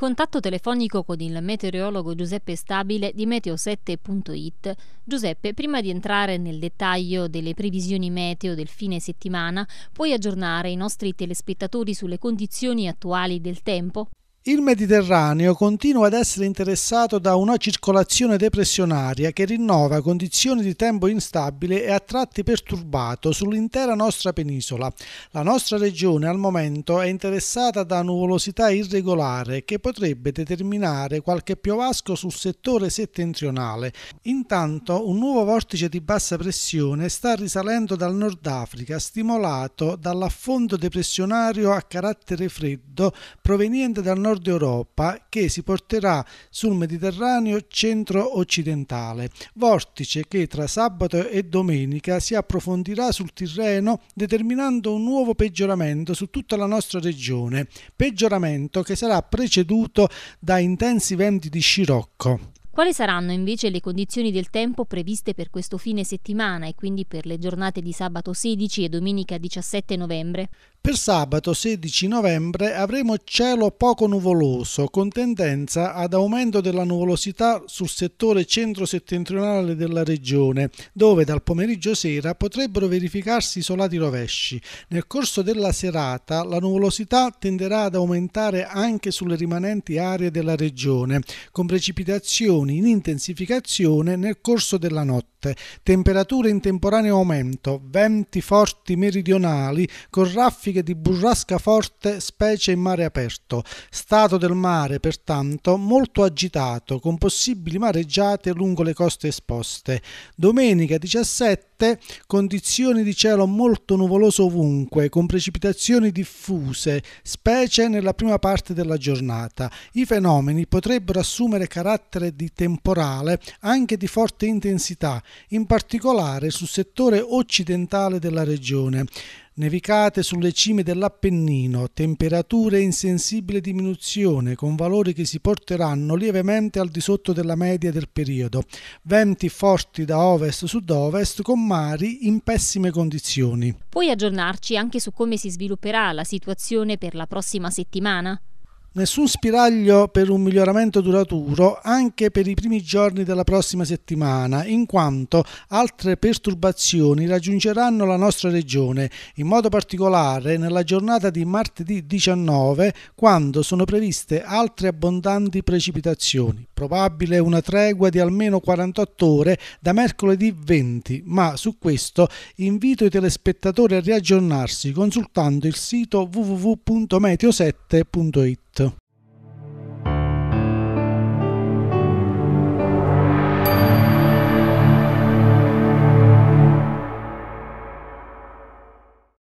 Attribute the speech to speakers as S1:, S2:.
S1: contatto telefonico con il meteorologo Giuseppe Stabile di meteo7.it, Giuseppe, prima di entrare nel dettaglio delle previsioni meteo del fine settimana, puoi aggiornare i nostri telespettatori sulle condizioni attuali del tempo?
S2: Il Mediterraneo continua ad essere interessato da una circolazione depressionaria che rinnova condizioni di tempo instabile e a tratti perturbato sull'intera nostra penisola. La nostra regione al momento è interessata da nuvolosità irregolare che potrebbe determinare qualche piovasco sul settore settentrionale. Intanto un nuovo vortice di bassa pressione sta risalendo dal Nord Africa, stimolato dall'affondo depressionario a carattere freddo proveniente dal nord nord Europa che si porterà sul Mediterraneo centro-occidentale, vortice che tra sabato e domenica si approfondirà sul Tirreno determinando un nuovo peggioramento su tutta la nostra regione, peggioramento che sarà preceduto da intensi venti di scirocco.
S1: Quali saranno invece le condizioni del tempo previste per questo fine settimana e quindi per le giornate di sabato 16 e domenica 17 novembre?
S2: Per sabato 16 novembre avremo cielo poco nuvoloso con tendenza ad aumento della nuvolosità sul settore centro-settentrionale della regione, dove dal pomeriggio sera potrebbero verificarsi isolati rovesci. Nel corso della serata la nuvolosità tenderà ad aumentare anche sulle rimanenti aree della regione, con precipitazioni in intensificazione nel corso della notte notte, temperature in temporaneo aumento, venti forti meridionali con raffiche di burrasca forte specie in mare aperto, stato del mare pertanto molto agitato con possibili mareggiate lungo le coste esposte. Domenica 17 condizioni di cielo molto nuvoloso ovunque, con precipitazioni diffuse, specie nella prima parte della giornata. I fenomeni potrebbero assumere carattere di temporale anche di forte intensità, in particolare sul settore occidentale della regione, nevicate sulle cime dell'Appennino, temperature in sensibile diminuzione con valori che si porteranno lievemente al di sotto della media del periodo, venti forti da ovest-sud-ovest con mari in pessime condizioni.
S1: Puoi aggiornarci anche su come si svilupperà la situazione per la prossima settimana?
S2: Nessun spiraglio per un miglioramento duraturo anche per i primi giorni della prossima settimana, in quanto altre perturbazioni raggiungeranno la nostra regione, in modo particolare nella giornata di martedì 19, quando sono previste altre abbondanti precipitazioni. Probabile una tregua di almeno 48 ore da mercoledì 20, ma su questo invito i telespettatori a riaggiornarsi consultando il sito www.meteo7.it. tout